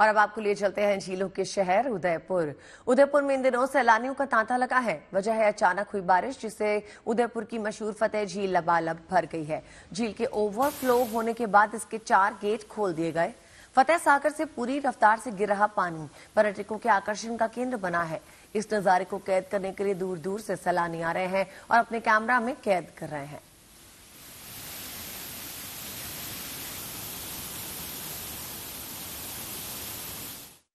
और अब आपको लिए चलते हैं झीलों के शहर उदयपुर उदयपुर में इन दिनों सैलानियों का तांता लगा है वजह है अचानक हुई बारिश जिससे उदयपुर की मशहूर फतेह झील लबालब भर गई है झील के ओवरफ्लो होने के बाद इसके चार गेट खोल दिए गए फतेह सागर से पूरी रफ्तार से गिर रहा पानी पर्यटकों के आकर्षण का केंद्र बना है इस नजारे को कैद करने के लिए दूर दूर से सैलानी आ रहे हैं और अपने कैमरा में कैद कर रहे हैं